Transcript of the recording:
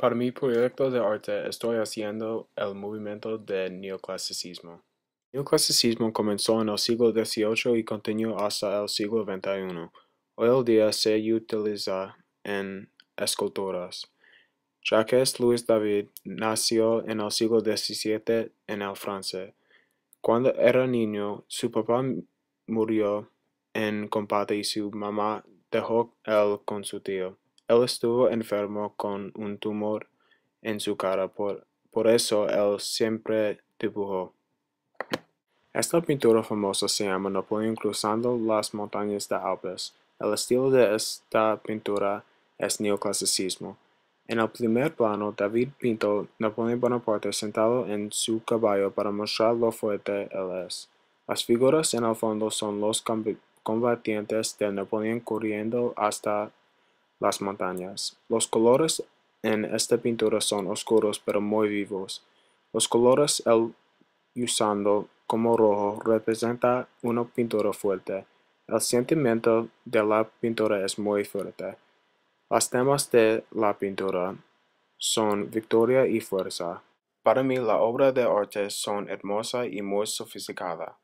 Para mi proyecto de arte estoy haciendo el movimiento del neoclasicismo. El neoclasicismo comenzó en el siglo XVIII y continuó hasta el siglo XXI. Hoy en día se utiliza en esculturas. Jacques Louis David nació en el siglo XVII en el Francia. Cuando era niño, su papá murió en combate y su mamá dejó él con su tío. Él estuvo enfermo con un tumor en su cara, por, eso él siempre dibujó. Esta pintura famosa se llama Napoleón cruzando las montañas de Alpes. El estilo de esta pintura es neoclasicismo. En el primer plano, David pintó Napoleón Bonaparte sentado en su caballo para mostrar lo fuerte él es. Las figuras en el fondo son los combatientes de Napoleón corriendo hasta las montañas. Los colores en esta pintura son oscuros pero muy vivos. Los colores el usando como rojo representa una pintura fuerte. El sentimiento de la pintura es muy fuerte. Los temas de la pintura son victoria y fuerza. Para mí la obra de arte son hermosa y muy sofisticada.